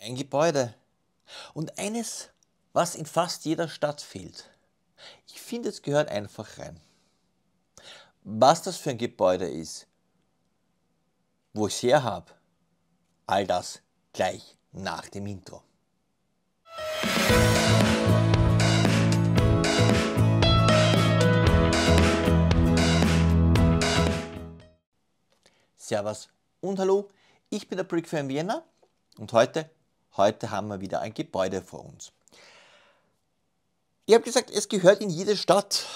ein Gebäude und eines, was in fast jeder Stadt fehlt. Ich finde, es gehört einfach rein. Was das für ein Gebäude ist, wo ich es her habe, all das gleich nach dem Intro. Servus und hallo, ich bin der Brick für Vienna und heute Heute haben wir wieder ein Gebäude vor uns. Ich habe gesagt, es gehört in jede Stadt.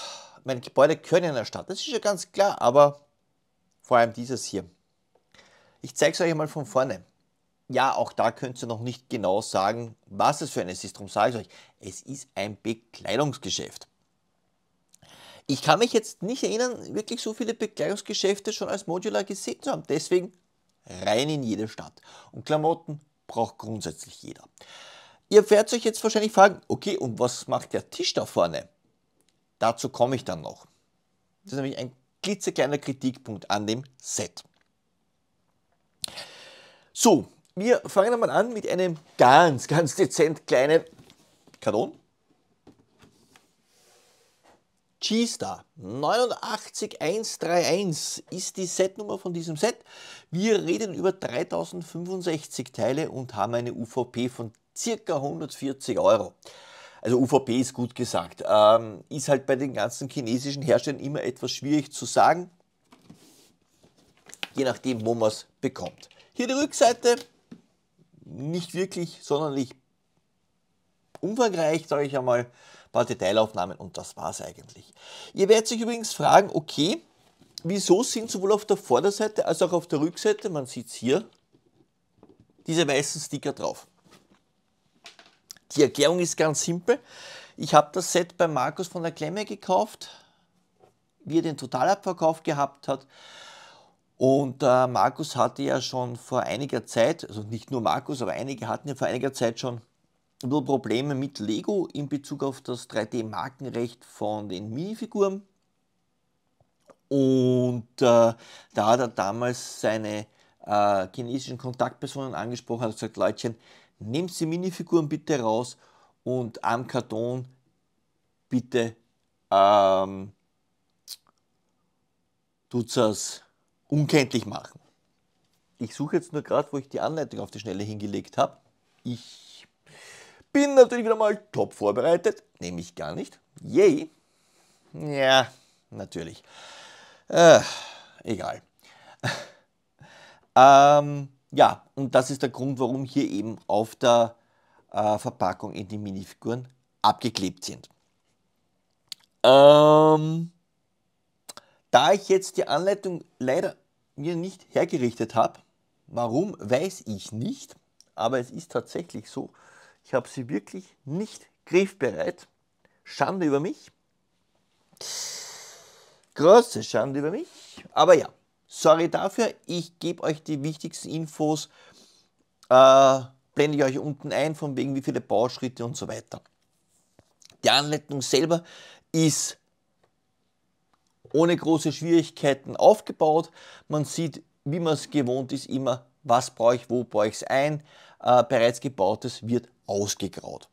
Meine Gebäude können in der Stadt, das ist ja ganz klar, aber vor allem dieses hier. Ich zeige es euch mal von vorne. Ja, auch da könnt ihr noch nicht genau sagen, was es für eines ist. Darum sage ich euch, es ist ein Bekleidungsgeschäft. Ich kann mich jetzt nicht erinnern, wirklich so viele Bekleidungsgeschäfte schon als Modular gesehen zu haben. Deswegen rein in jede Stadt. Und Klamotten braucht grundsätzlich jeder. Ihr werdet euch jetzt wahrscheinlich fragen, okay, und was macht der Tisch da vorne? Dazu komme ich dann noch. Das ist nämlich ein klitzekleiner Kritikpunkt an dem Set. So, wir fangen einmal an mit einem ganz, ganz dezent kleinen Kanon. G-Star 89131 ist die Setnummer von diesem Set. Wir reden über 3065 Teile und haben eine UVP von circa 140 Euro. Also UVP ist gut gesagt. Ähm, ist halt bei den ganzen chinesischen Herstellern immer etwas schwierig zu sagen, je nachdem, wo man es bekommt. Hier die Rückseite, nicht wirklich sonderlich umfangreich, sage ich einmal paar Detailaufnahmen und das war es eigentlich. Ihr werdet sich übrigens fragen, okay, wieso sind sowohl auf der Vorderseite als auch auf der Rückseite, man sieht es hier, diese weißen Sticker drauf. Die Erklärung ist ganz simpel. Ich habe das Set bei Markus von der Klemme gekauft, wie er den Totalabverkauf gehabt hat. Und äh, Markus hatte ja schon vor einiger Zeit, also nicht nur Markus, aber einige hatten ja vor einiger Zeit schon ein bisschen Probleme mit Lego in Bezug auf das 3D-Markenrecht von den Minifiguren. Und äh, da hat er damals seine äh, chinesischen Kontaktpersonen angesprochen, hat gesagt, Leutchen, nehmt die Minifiguren bitte raus und am Karton bitte ähm, tut es unkenntlich machen. Ich suche jetzt nur gerade, wo ich die Anleitung auf die Schnelle hingelegt habe. Ich bin natürlich wieder mal top vorbereitet, nehme ich gar nicht. Yay. Ja, natürlich. Äh, egal. ähm, ja, und das ist der Grund, warum hier eben auf der äh, Verpackung in die Minifiguren abgeklebt sind. Ähm, da ich jetzt die Anleitung leider mir nicht hergerichtet habe, warum, weiß ich nicht, aber es ist tatsächlich so, ich habe sie wirklich nicht griffbereit. Schande über mich. Große Schande über mich. Aber ja, sorry dafür. Ich gebe euch die wichtigsten Infos. Äh, blende ich euch unten ein, von wegen wie viele Bauschritte und so weiter. Die Anleitung selber ist ohne große Schwierigkeiten aufgebaut. Man sieht, wie man es gewohnt ist, immer, was brauche ich, wo brauche ich es ein. Äh, bereits gebautes wird ausgegraut.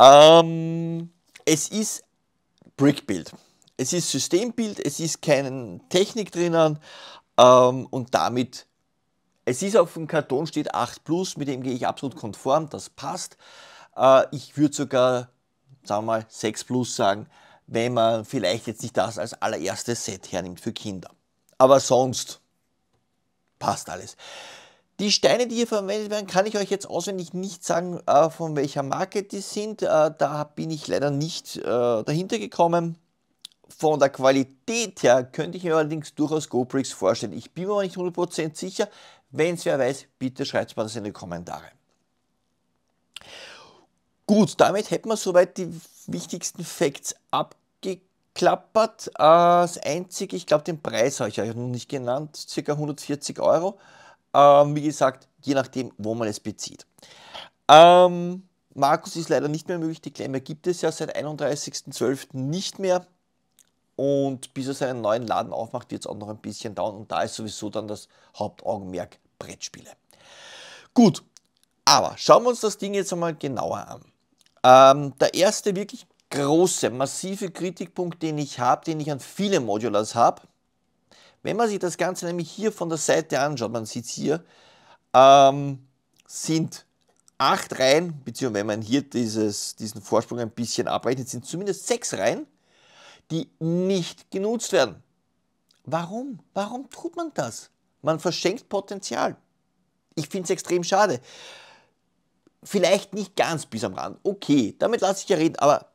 Ähm, es ist Brickbuild. Es ist Systembild, es ist keine Technik drinnen ähm, und damit, es ist auf dem Karton steht 8 Plus, mit dem gehe ich absolut konform, das passt. Äh, ich würde sogar, sagen wir mal, 6 Plus sagen, wenn man vielleicht jetzt nicht das als allererstes Set hernimmt für Kinder. Aber sonst passt alles. Die Steine, die hier verwendet werden, kann ich euch jetzt auswendig nicht sagen, äh, von welcher Marke die sind. Äh, da bin ich leider nicht äh, dahinter gekommen. Von der Qualität her könnte ich mir allerdings durchaus GoBricks vorstellen. Ich bin mir aber nicht 100% sicher. Wenn es wer weiß, bitte schreibt es mir das in die Kommentare. Gut, damit hätten wir soweit die wichtigsten Facts abgeklappert. klappert. Äh, das einzige, ich glaube, den Preis habe ich euch noch nicht genannt, ca. 140 Euro. Ähm, wie gesagt, je nachdem, wo man es bezieht. Ähm, Markus ist leider nicht mehr möglich. Die Klemme gibt es ja seit 31.12. nicht mehr. Und bis er seinen neuen Laden aufmacht, wird es auch noch ein bisschen dauern. Und da ist sowieso dann das Hauptaugenmerk Brettspiele. Gut, aber schauen wir uns das Ding jetzt einmal genauer an. Ähm, der erste wirklich große, massive Kritikpunkt, den ich habe, den ich an viele Modulars habe, wenn man sich das Ganze nämlich hier von der Seite anschaut, man sieht es hier, ähm, sind acht Reihen, beziehungsweise wenn man hier dieses, diesen Vorsprung ein bisschen abrechnet, sind zumindest sechs Reihen, die nicht genutzt werden. Warum? Warum tut man das? Man verschenkt Potenzial. Ich finde es extrem schade. Vielleicht nicht ganz bis am Rand. Okay, damit lasse ich ja reden, aber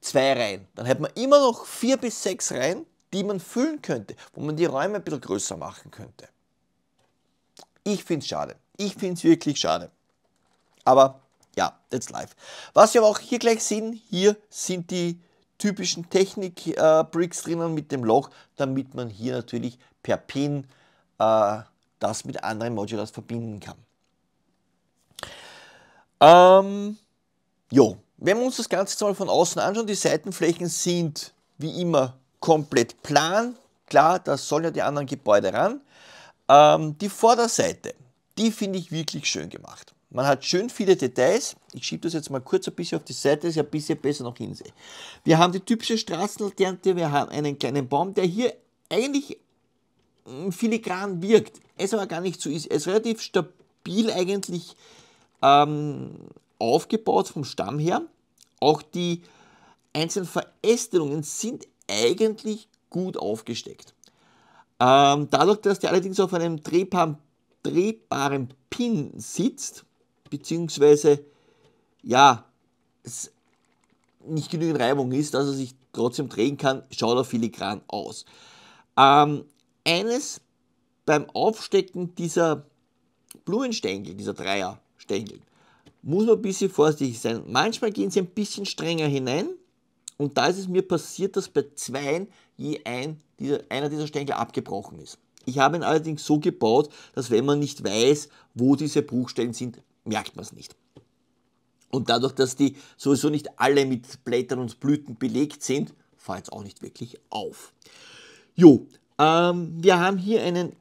zwei Reihen. Dann hätte man immer noch vier bis sechs Reihen, die man füllen könnte, wo man die Räume ein bisschen größer machen könnte. Ich finde es schade. Ich finde es wirklich schade. Aber ja, that's live. Was wir aber auch hier gleich sehen, hier sind die typischen Technik-Bricks äh, drinnen mit dem Loch, damit man hier natürlich per Pin äh, das mit anderen Modulars verbinden kann. Ähm, jo, wenn wir uns das Ganze jetzt mal von außen anschauen, die Seitenflächen sind wie immer komplett plan. Klar, da sollen ja die anderen Gebäude ran. Ähm, die Vorderseite, die finde ich wirklich schön gemacht. Man hat schön viele Details. Ich schiebe das jetzt mal kurz ein bisschen auf die Seite, dass ich ein bisschen besser noch hinsehe. Wir haben die typische Straßenlaterne, wir haben einen kleinen Baum, der hier eigentlich hm, filigran wirkt. Es aber gar nicht so ist. Es ist relativ stabil eigentlich ähm, aufgebaut vom Stamm her. Auch die einzelnen Verästelungen sind eigentlich gut aufgesteckt. Ähm, dadurch, dass der allerdings auf einem drehbaren, drehbaren Pin sitzt, beziehungsweise ja, es nicht genügend Reibung ist, dass er sich trotzdem drehen kann, schaut er filigran aus. Ähm, eines beim Aufstecken dieser Blumenstängel, dieser Dreierstängel, muss man ein bisschen vorsichtig sein. Manchmal gehen sie ein bisschen strenger hinein, und da ist es mir passiert, dass bei zweien je ein, dieser, einer dieser Stängel abgebrochen ist. Ich habe ihn allerdings so gebaut, dass wenn man nicht weiß, wo diese Bruchstellen sind, merkt man es nicht. Und dadurch, dass die sowieso nicht alle mit Blättern und Blüten belegt sind, fällt es auch nicht wirklich auf. Jo, ähm, wir haben hier einen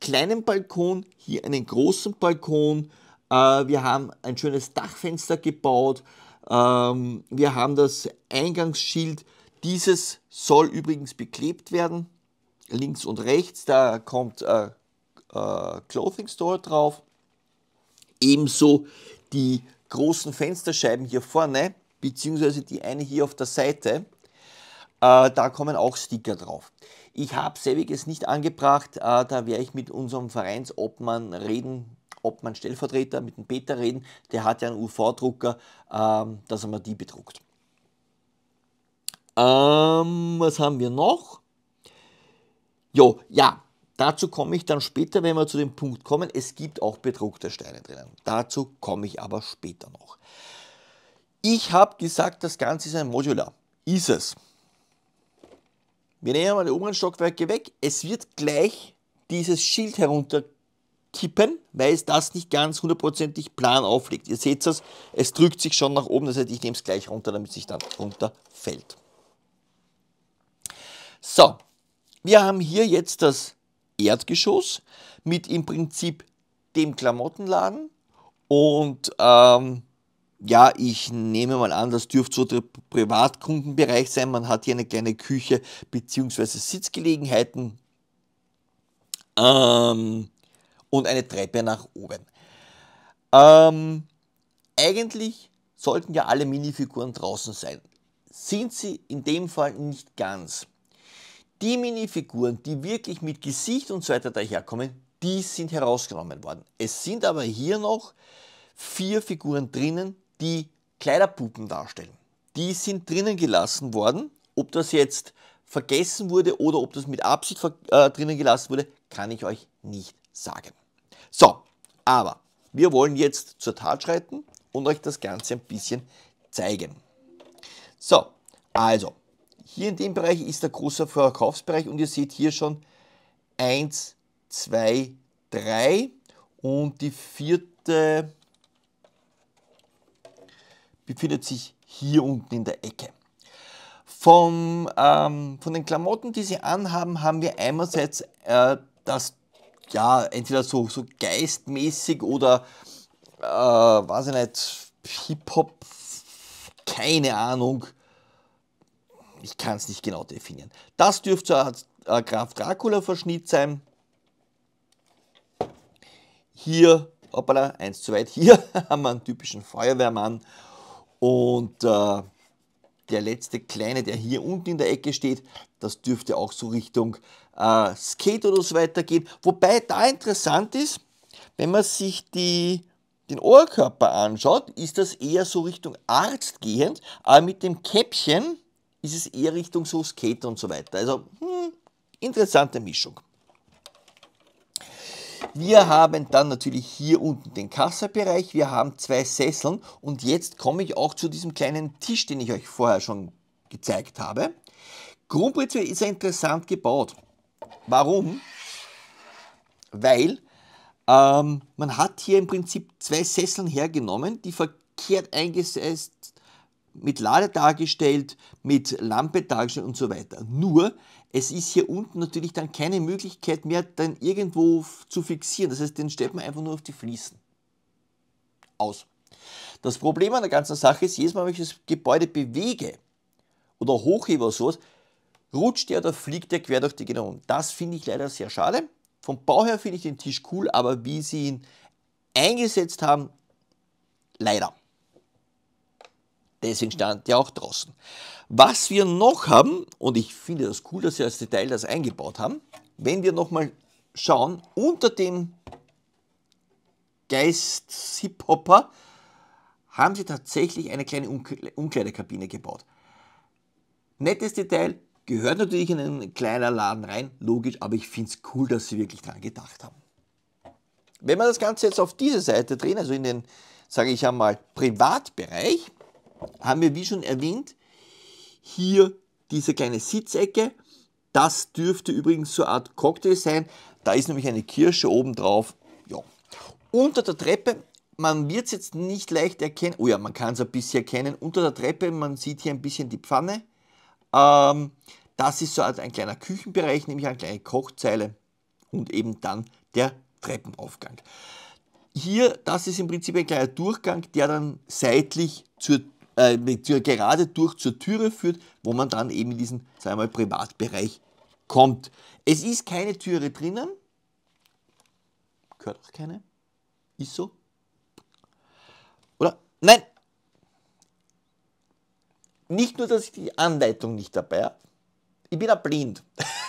kleinen Balkon, hier einen großen Balkon. Äh, wir haben ein schönes Dachfenster gebaut. Ähm, wir haben das Eingangsschild. Dieses soll übrigens beklebt werden. Links und rechts, da kommt äh, äh, Clothing Store drauf. Ebenso die großen Fensterscheiben hier vorne, beziehungsweise die eine hier auf der Seite. Äh, da kommen auch Sticker drauf. Ich habe selbiges nicht angebracht, äh, da werde ich mit unserem Vereinsobmann reden ob mein Stellvertreter mit dem Peter reden, der hat ja einen UV-Drucker, ähm, dass er mir die bedruckt. Ähm, was haben wir noch? Jo, ja, dazu komme ich dann später, wenn wir zu dem Punkt kommen. Es gibt auch bedruckte Steine drinnen. Dazu komme ich aber später noch. Ich habe gesagt, das Ganze ist ein Modular. Ist es. Wir nehmen mal die oberen Stockwerke weg. Es wird gleich dieses Schild herunter kippen, weil es das nicht ganz hundertprozentig plan auflegt. Ihr seht es, es drückt sich schon nach oben, das heißt, ich nehme es gleich runter, damit es sich dann runterfällt. So, wir haben hier jetzt das Erdgeschoss mit im Prinzip dem Klamottenladen und ähm, ja, ich nehme mal an, das dürfte so der Privatkundenbereich sein. Man hat hier eine kleine Küche bzw. Sitzgelegenheiten. Ähm, und eine Treppe nach oben. Ähm, eigentlich sollten ja alle Minifiguren draußen sein. Sind sie in dem Fall nicht ganz. Die Minifiguren, die wirklich mit Gesicht und so weiter daherkommen, die sind herausgenommen worden. Es sind aber hier noch vier Figuren drinnen, die Kleiderpuppen darstellen. Die sind drinnen gelassen worden. Ob das jetzt vergessen wurde oder ob das mit Absicht äh, drinnen gelassen wurde, kann ich euch nicht sagen. So, aber wir wollen jetzt zur Tat schreiten und euch das Ganze ein bisschen zeigen. So, also, hier in dem Bereich ist der große Verkaufsbereich und ihr seht hier schon 1, 2, 3 und die vierte befindet sich hier unten in der Ecke. Vom, ähm, von den Klamotten, die sie anhaben, haben wir einerseits äh, das ja, entweder so, so geistmäßig oder, äh, weiß ich nicht, Hip-Hop, keine Ahnung. Ich kann es nicht genau definieren. Das dürfte äh, Graf Dracula-Verschnitt sein. Hier, hoppala, eins zu weit, hier haben wir einen typischen Feuerwehrmann. Und äh, der letzte kleine, der hier unten in der Ecke steht, das dürfte auch so Richtung äh, weiter geht. Wobei da interessant ist, wenn man sich die, den Ohrkörper anschaut, ist das eher so Richtung Arzt gehend, aber mit dem Käppchen ist es eher Richtung so Skater und so weiter. Also hm, interessante Mischung. Wir haben dann natürlich hier unten den Kassabereich, wir haben zwei Sesseln und jetzt komme ich auch zu diesem kleinen Tisch, den ich euch vorher schon gezeigt habe. Grundprinzip ist er interessant gebaut. Warum? Weil ähm, man hat hier im Prinzip zwei Sesseln hergenommen, die verkehrt eingesetzt, mit Lade dargestellt, mit Lampe dargestellt und so weiter. Nur, es ist hier unten natürlich dann keine Möglichkeit mehr, dann irgendwo zu fixieren. Das heißt, den stellt man einfach nur auf die Fliesen. Aus. Das Problem an der ganzen Sache ist, jedes Mal, wenn ich das Gebäude bewege oder hochhebe oder sowas, rutscht der oder fliegt der quer durch die Gegend Das finde ich leider sehr schade. Vom Bau her finde ich den Tisch cool, aber wie sie ihn eingesetzt haben, leider. Deswegen stand der auch draußen. Was wir noch haben, und ich finde das cool, dass sie als Detail das eingebaut haben, wenn wir nochmal schauen, unter dem Geist Zip Hopper haben sie tatsächlich eine kleine Umkleidekabine gebaut. Nettes Detail, Gehört natürlich in einen kleinen Laden rein, logisch, aber ich finde es cool, dass sie wirklich daran gedacht haben. Wenn wir das Ganze jetzt auf diese Seite drehen, also in den, sage ich einmal, Privatbereich, haben wir, wie schon erwähnt, hier diese kleine Sitzecke. Das dürfte übrigens so eine Art Cocktail sein. Da ist nämlich eine Kirsche oben drauf. Ja. Unter der Treppe man wird es jetzt nicht leicht erkennen. Oh ja, man kann es ein bisschen erkennen. Unter der Treppe, man sieht hier ein bisschen die Pfanne. Ähm, das ist so ein kleiner Küchenbereich, nämlich eine kleine Kochzeile und eben dann der Treppenaufgang. Hier, das ist im Prinzip ein kleiner Durchgang, der dann seitlich zur, äh, gerade durch zur Türe führt, wo man dann eben in diesen, sagen wir mal, Privatbereich kommt. Es ist keine Türe drinnen, gehört auch keine, ist so. Oder? Nein, nicht nur, dass ich die Anleitung nicht dabei habe, ich bin ja blind.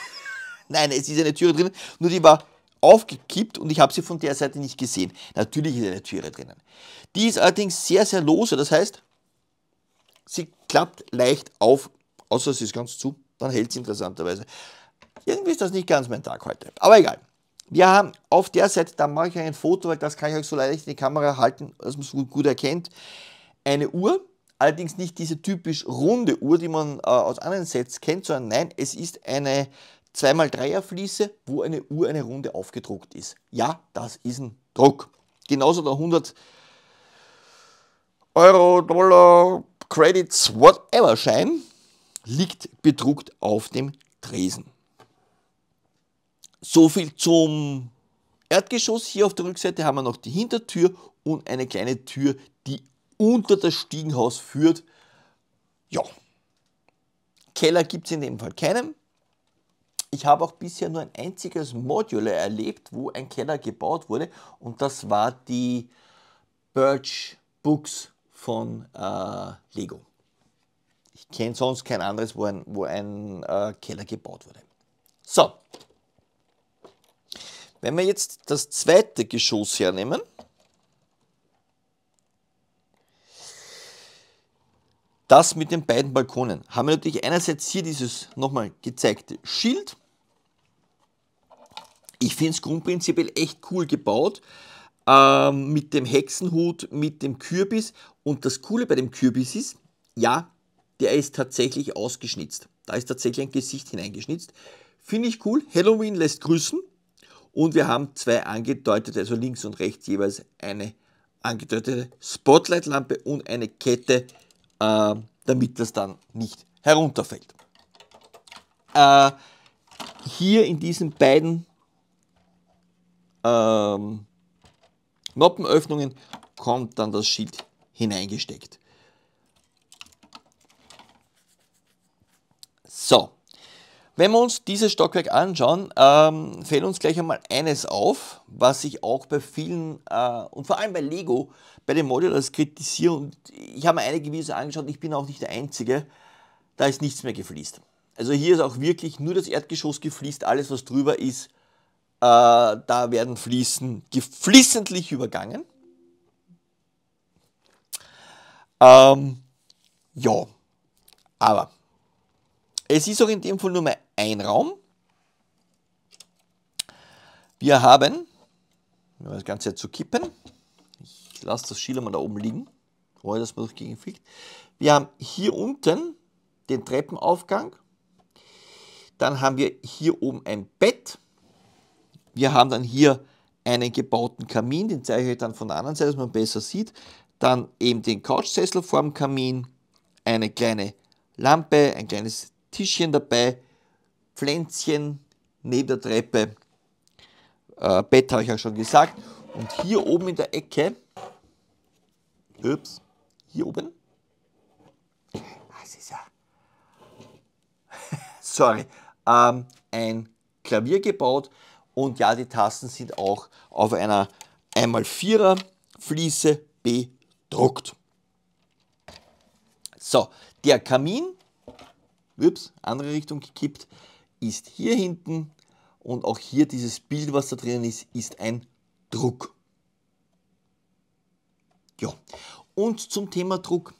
Nein, es ist eine Türe drin, nur die war aufgekippt und ich habe sie von der Seite nicht gesehen. Natürlich ist eine Türe drinnen. Die ist allerdings sehr, sehr lose, das heißt, sie klappt leicht auf, außer sie ist ganz zu, dann hält sie interessanterweise. Irgendwie ist das nicht ganz mein Tag heute, aber egal. Wir haben auf der Seite, da mache ich ein Foto, weil das kann ich euch so leicht in die Kamera halten, dass man es gut, gut erkennt, eine Uhr, Allerdings nicht diese typisch runde Uhr, die man äh, aus anderen Sets kennt, sondern nein, es ist eine 2x3er Fliese, wo eine Uhr eine Runde aufgedruckt ist. Ja, das ist ein Druck. Genauso der 100 Euro, Dollar, Credits, whatever Schein liegt bedruckt auf dem Tresen. So viel zum Erdgeschoss. Hier auf der Rückseite haben wir noch die Hintertür und eine kleine Tür, die unter das Stiegenhaus führt. Ja, Keller gibt es in dem Fall keinen. Ich habe auch bisher nur ein einziges Module erlebt, wo ein Keller gebaut wurde und das war die Birch Books von äh, Lego. Ich kenne sonst kein anderes, wo ein, wo ein äh, Keller gebaut wurde. So, wenn wir jetzt das zweite Geschoss hernehmen, Das mit den beiden Balkonen haben wir natürlich einerseits hier dieses nochmal gezeigte Schild. Ich finde es grundprinzipiell echt cool gebaut. Ähm, mit dem Hexenhut, mit dem Kürbis. Und das Coole bei dem Kürbis ist, ja, der ist tatsächlich ausgeschnitzt. Da ist tatsächlich ein Gesicht hineingeschnitzt. Finde ich cool. Halloween lässt grüßen. Und wir haben zwei angedeutete, also links und rechts jeweils eine angedeutete Spotlight-Lampe und eine Kette äh, damit das dann nicht herunterfällt. Äh, hier in diesen beiden ähm, Noppenöffnungen kommt dann das Schild hineingesteckt. So, wenn wir uns dieses Stockwerk anschauen, ähm, fällt uns gleich einmal eines auf, was ich auch bei vielen äh, und vor allem bei Lego, bei den Modulars kritisiere. Und ich habe mir einige Videos angeschaut, ich bin auch nicht der Einzige, da ist nichts mehr gefließt. Also hier ist auch wirklich nur das Erdgeschoss gefließt, alles was drüber ist, äh, da werden Fließen geflissentlich übergangen. Ähm, ja, aber es ist auch in dem Fall nur mal ein Raum. Wir haben, um das Ganze zu kippen, ich lasse das Schild mal da oben liegen, ohne dass man durchgegen fliegt. Wir haben hier unten den Treppenaufgang. Dann haben wir hier oben ein Bett. Wir haben dann hier einen gebauten Kamin, den zeige ich euch dann von der anderen Seite, dass man besser sieht. Dann eben den Couchsessel vorm Kamin, eine kleine Lampe, ein kleines Tischchen dabei, Pflänzchen neben der Treppe. Äh, Bett habe ich ja schon gesagt. Und hier oben in der Ecke, ups, hier oben, das ist ja, sorry, ähm, ein Klavier gebaut. Und ja, die Tasten sind auch auf einer 1x4er Fliese bedruckt. So, der Kamin, ups, andere Richtung gekippt, ist hier hinten und auch hier dieses Bild, was da drinnen ist, ist ein Druck. Ja, und zum Thema Druck.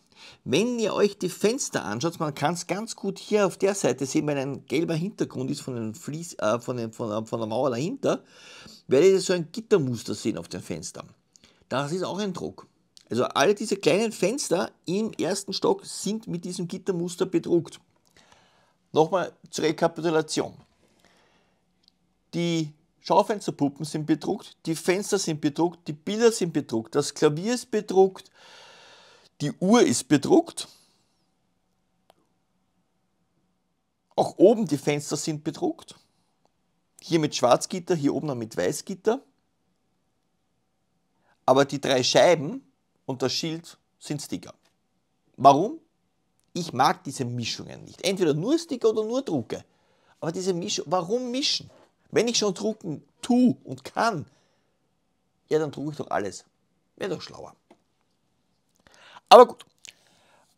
Wenn ihr euch die Fenster anschaut, man kann es ganz gut hier auf der Seite sehen, wenn ein gelber Hintergrund ist von, Fließ, äh, von, den, von, äh, von der Mauer dahinter, werdet ihr so ein Gittermuster sehen auf den Fenstern. Das ist auch ein Druck. Also alle diese kleinen Fenster im ersten Stock sind mit diesem Gittermuster bedruckt. Nochmal zur Rekapitulation. Die Schaufensterpuppen sind bedruckt, die Fenster sind bedruckt, die Bilder sind bedruckt, das Klavier ist bedruckt, die Uhr ist bedruckt. Auch oben die Fenster sind bedruckt. Hier mit Schwarzgitter, hier oben dann mit Weißgitter. Aber die drei Scheiben und das Schild sind Sticker. Warum? Ich mag diese Mischungen nicht. Entweder nur Sticker oder nur Drucke. Aber diese Mischung, warum mischen? Wenn ich schon drucken tue und kann, ja, dann drucke ich doch alles. Wäre doch schlauer. Aber gut.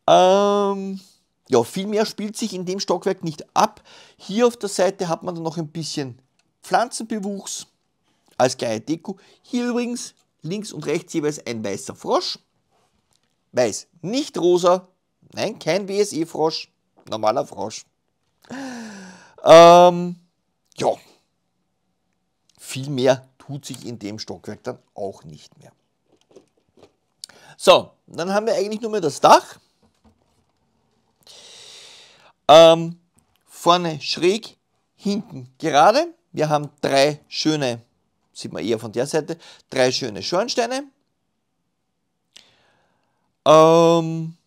Ähm, ja, viel mehr spielt sich in dem Stockwerk nicht ab. Hier auf der Seite hat man dann noch ein bisschen Pflanzenbewuchs als kleine Deko. Hier übrigens links und rechts jeweils ein weißer Frosch. Weiß, nicht rosa, Nein, kein BSI-Frosch. E Normaler Frosch. Ähm, ja. Viel mehr tut sich in dem Stockwerk dann auch nicht mehr. So, dann haben wir eigentlich nur mehr das Dach. Ähm, vorne schräg, hinten gerade. Wir haben drei schöne, sieht man eher von der Seite, drei schöne Schornsteine. Ähm,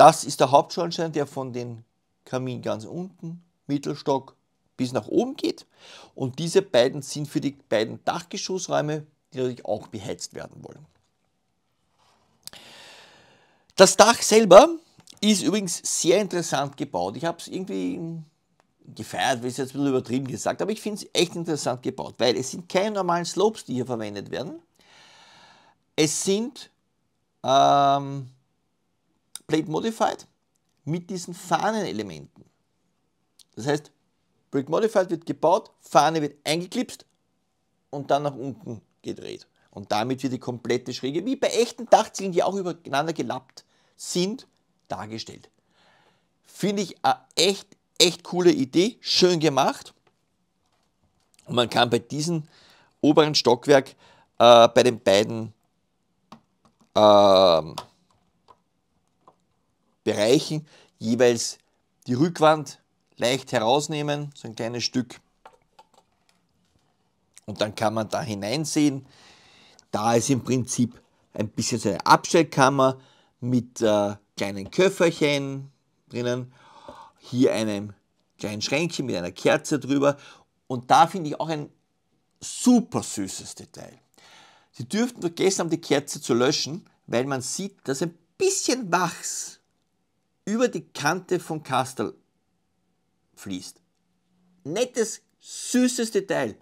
das ist der Hauptschornstein, der von den Kamin ganz unten, Mittelstock bis nach oben geht. Und diese beiden sind für die beiden Dachgeschossräume, die natürlich auch beheizt werden wollen. Das Dach selber ist übrigens sehr interessant gebaut. Ich habe es irgendwie gefeiert, es jetzt ein bisschen übertrieben gesagt, aber ich finde es echt interessant gebaut, weil es sind keine normalen Slopes, die hier verwendet werden. Es sind ähm, Plate Modified mit diesen Fahnenelementen. Das heißt, Brick Modified wird gebaut, Fahne wird eingeklipst und dann nach unten gedreht. Und damit wird die komplette Schräge, wie bei echten Dachziegeln, die auch übereinander gelappt sind, dargestellt. Finde ich eine echt, echt coole Idee, schön gemacht. Und man kann bei diesem oberen Stockwerk, äh, bei den beiden äh, Bereichen jeweils die Rückwand leicht herausnehmen, so ein kleines Stück. Und dann kann man da hineinsehen. Da ist im Prinzip ein bisschen so eine Abstellkammer mit äh, kleinen Köfferchen drinnen. Hier einem kleinen Schränkchen mit einer Kerze drüber. Und da finde ich auch ein super süßes Detail. Sie dürften vergessen haben, die Kerze zu löschen, weil man sieht, dass ein bisschen Wachs über die Kante von Kastel fließt. Nettes, süßes Detail.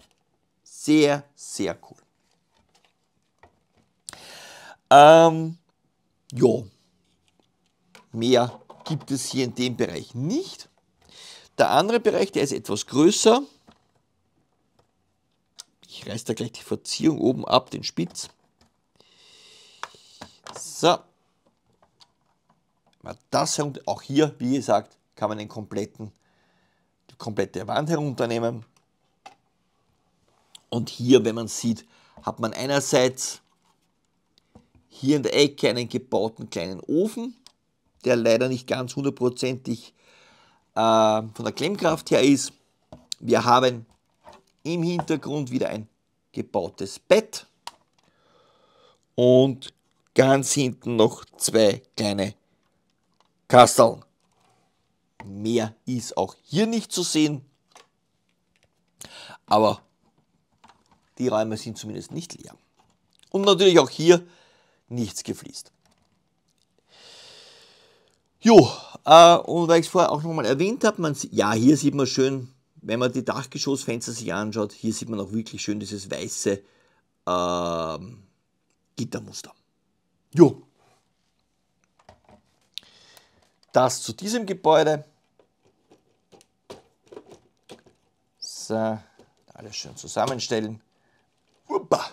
Sehr, sehr cool. Ähm, ja, mehr gibt es hier in dem Bereich nicht. Der andere Bereich, der ist etwas größer. Ich reiße da gleich die Verzierung oben ab, den Spitz. So, das und auch hier, wie gesagt, kann man den kompletten, die komplette Wand herunternehmen. Und hier, wenn man sieht, hat man einerseits hier in der Ecke einen gebauten kleinen Ofen, der leider nicht ganz hundertprozentig äh, von der Klemmkraft her ist. Wir haben im Hintergrund wieder ein gebautes Bett und ganz hinten noch zwei kleine Kasteln. Mehr ist auch hier nicht zu sehen, aber die Räume sind zumindest nicht leer. Und natürlich auch hier nichts gefließt. Jo, äh, und weil ich es vorher auch nochmal erwähnt habe, ja, hier sieht man schön, wenn man die Dachgeschossfenster sich anschaut, hier sieht man auch wirklich schön dieses weiße äh, Gittermuster. Jo, das zu diesem Gebäude. So, alles schön zusammenstellen. Uppa.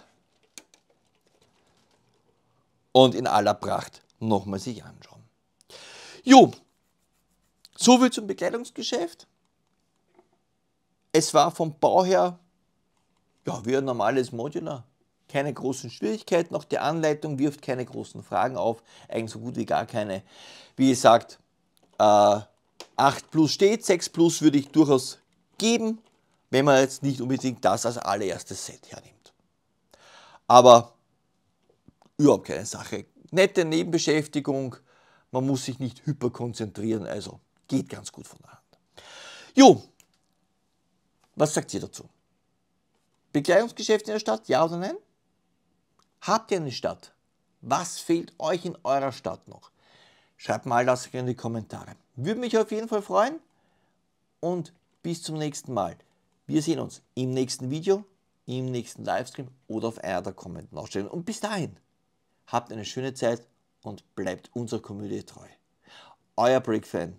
Und in aller Pracht nochmal sich anschauen. Jo, soviel zum Bekleidungsgeschäft. Es war vom Bau her ja, wie ein normales Modular. Keine großen Schwierigkeiten, auch die Anleitung wirft keine großen Fragen auf, eigentlich so gut wie gar keine. Wie gesagt, äh, 8 plus steht, 6 plus würde ich durchaus geben, wenn man jetzt nicht unbedingt das als allererstes Set hernimmt. Aber überhaupt keine Sache. Nette Nebenbeschäftigung, man muss sich nicht hyperkonzentrieren, also geht ganz gut von der Hand. Jo, was sagt ihr dazu? Bekleidungsgeschäfte in der Stadt, ja oder nein? Habt ihr eine Stadt? Was fehlt euch in eurer Stadt noch? Schreibt mal das in die Kommentare. Würde mich auf jeden Fall freuen und bis zum nächsten Mal. Wir sehen uns im nächsten Video, im nächsten Livestream oder auf einer der kommenden Ausstellungen. Und bis dahin, habt eine schöne Zeit und bleibt unserer Komödie treu. Euer Break-Fan,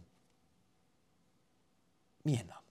Miena.